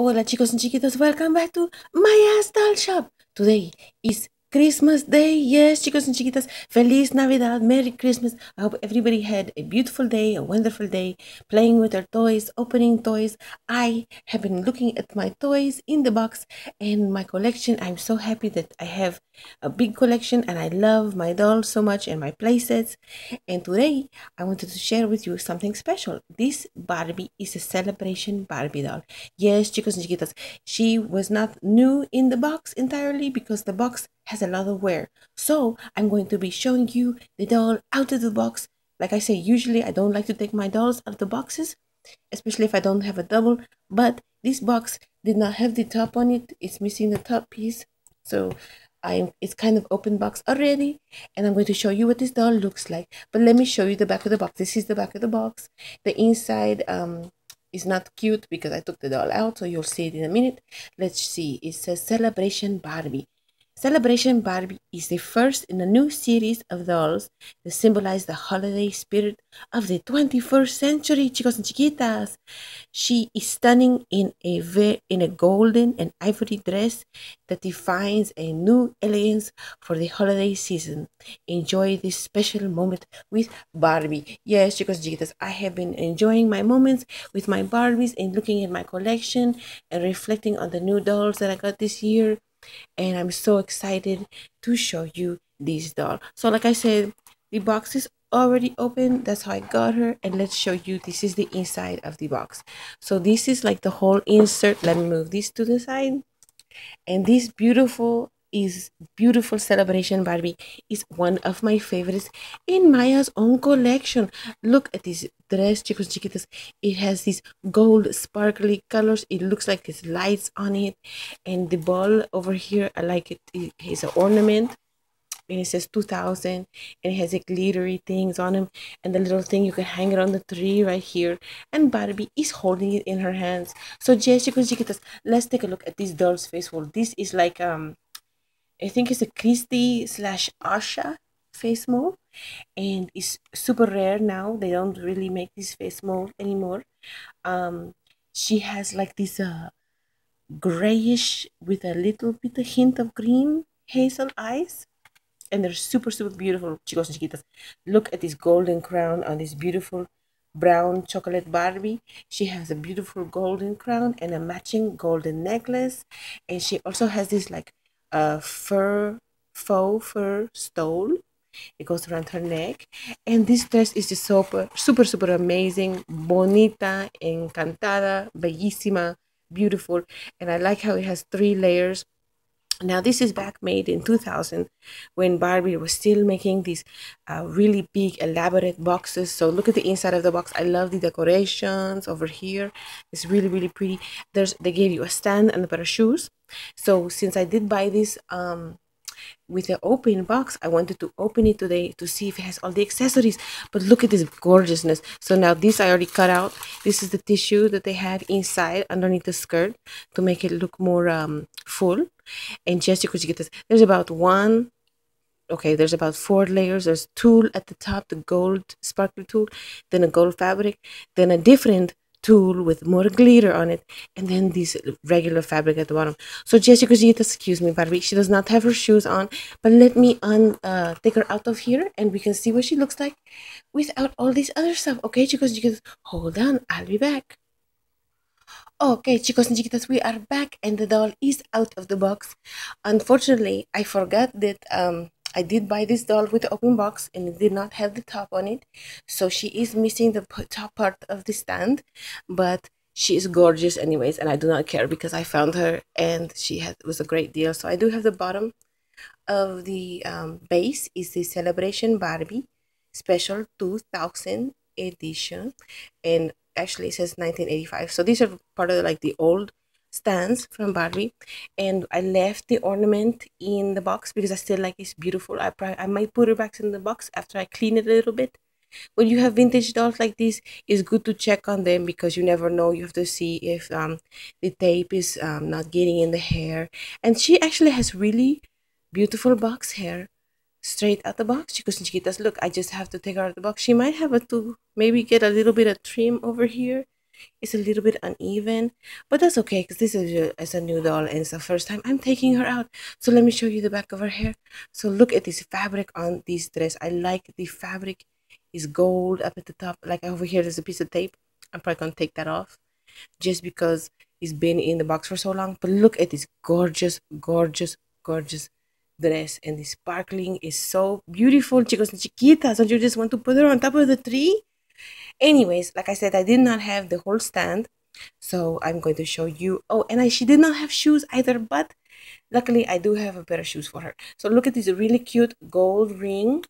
Hola chicos and chiquitos. welcome back to Maya's Doll Shop. Today is Christmas Day. Yes, chicos and chiquitas. Feliz Navidad. Merry Christmas. I hope everybody had a beautiful day, a wonderful day, playing with their toys, opening toys. I have been looking at my toys in the box and my collection. I'm so happy that I have a big collection and I love my dolls so much and my playsets. And today I wanted to share with you something special. This Barbie is a celebration Barbie doll. Yes, chicos and chiquitas. She was not new in the box entirely because the box has a lot of wear. So I'm going to be showing you the doll out of the box. Like I say, usually I don't like to take my dolls out of the boxes, especially if I don't have a double, but this box did not have the top on it. It's missing the top piece. So I'm, it's kind of open box already and I'm going to show you what this doll looks like. But let me show you the back of the box. This is the back of the box. The inside um, is not cute because I took the doll out so you'll see it in a minute. Let's see. It says Celebration Barbie. Celebration Barbie is the first in a new series of dolls that symbolize the holiday spirit of the 21st century, chicos and chiquitas. She is stunning in a, in a golden and ivory dress that defines a new elegance for the holiday season. Enjoy this special moment with Barbie. Yes, chicos and chiquitas, I have been enjoying my moments with my Barbies and looking at my collection and reflecting on the new dolls that I got this year and I'm so excited to show you this doll. So like I said, the box is already open. That's how I got her. And let's show you, this is the inside of the box. So this is like the whole insert. Let me move this to the side. And this beautiful is beautiful celebration barbie is one of my favorites in maya's own collection look at this dress chicos chiquitas it has these gold sparkly colors it looks like there's lights on it and the ball over here i like it it is an ornament and it says 2000 and it has like glittery things on him and the little thing you can hang it on the tree right here and barbie is holding it in her hands so yes chicos chiquitas let's take a look at this doll's face well this is like um I think it's a Christie slash Asha face mold and it's super rare now they don't really make this face mold anymore um, she has like this uh, grayish with a little bit of hint of green hazel eyes and they're super super beautiful chicos and chiquitas look at this golden crown on this beautiful brown chocolate barbie she has a beautiful golden crown and a matching golden necklace and she also has this like uh, fur, faux fur stole. It goes around her neck. And this dress is just super, super, super amazing. Bonita, encantada, bellissima, beautiful. And I like how it has three layers. Now, this is back made in 2000 when Barbie was still making these uh, really big, elaborate boxes. So, look at the inside of the box. I love the decorations over here. It's really, really pretty. There's They gave you a stand and a pair of shoes. So since I did buy this um, with the open box, I wanted to open it today to see if it has all the accessories. But look at this gorgeousness. So now this I already cut out. This is the tissue that they have inside underneath the skirt to make it look more um, full. And just you get this. There's about one okay there's about four layers there's tulle at the top the gold sparkly tulle then a gold fabric then a different tulle with more glitter on it and then this regular fabric at the bottom so Jessica Gita excuse me Barbie she does not have her shoes on but let me un uh, take her out of here and we can see what she looks like without all this other stuff okay chicos chicas, hold on I'll be back Okay, chicos and chiquitas, we are back and the doll is out of the box. Unfortunately, I forgot that um, I did buy this doll with the open box and it did not have the top on it. So she is missing the top part of the stand, but she is gorgeous anyways and I do not care because I found her and she had, was a great deal. So I do have the bottom of the um, base is the Celebration Barbie Special 2000 edition and actually it says 1985. So these are part of like the old stands from Barbie and I left the ornament in the box because I still like it's beautiful. I, I might put it back in the box after I clean it a little bit. When you have vintage dolls like this, it's good to check on them because you never know. You have to see if um, the tape is um, not getting in the hair. And she actually has really beautiful box hair straight out the box because she does look i just have to take her out of the box she might have a to maybe get a little bit of trim over here it's a little bit uneven, but that's okay because this is a, a new doll and it's the first time I'm taking her out. So let me show you the back of her hair. So look at this fabric on this dress. I like the fabric is gold up at the top. Like over here, there's a piece of tape. I'm probably going to take that off just because it's been in the box for so long. But look at this gorgeous, gorgeous, gorgeous dress and the sparkling is so beautiful chicos and chiquitas don't you just want to put her on top of the tree anyways like i said i did not have the whole stand so i'm going to show you oh and I, she did not have shoes either but Luckily, I do have a pair of shoes for her. So look at this really cute gold ring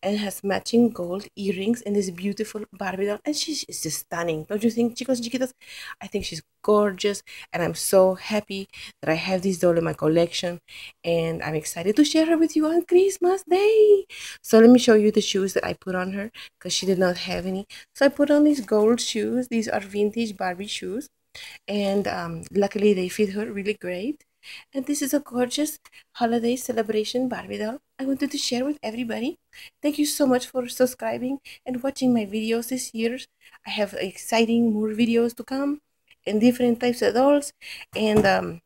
and has matching gold earrings and this beautiful Barbie doll. And she's just stunning. Don't you think, chicos, chiquitas? I think she's gorgeous and I'm so happy that I have this doll in my collection and I'm excited to share her with you on Christmas Day. So let me show you the shoes that I put on her because she did not have any. So I put on these gold shoes. These are vintage Barbie shoes and um, luckily they fit her really great and this is a gorgeous holiday celebration Barbie doll I wanted to share with everybody. Thank you so much for subscribing and watching my videos this year. I have exciting more videos to come and different types of dolls and um,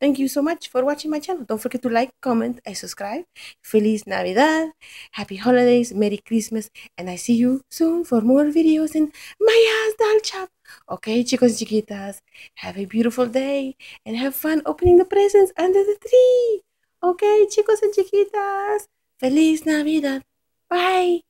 Thank you so much for watching my channel. Don't forget to like, comment, and subscribe. Feliz Navidad, Happy Holidays, Merry Christmas, and I see you soon for more videos in Maya's Dal Shop. Okay, chicos chiquitas, have a beautiful day and have fun opening the presents under the tree. Okay, chicos and chiquitas, Feliz Navidad. Bye.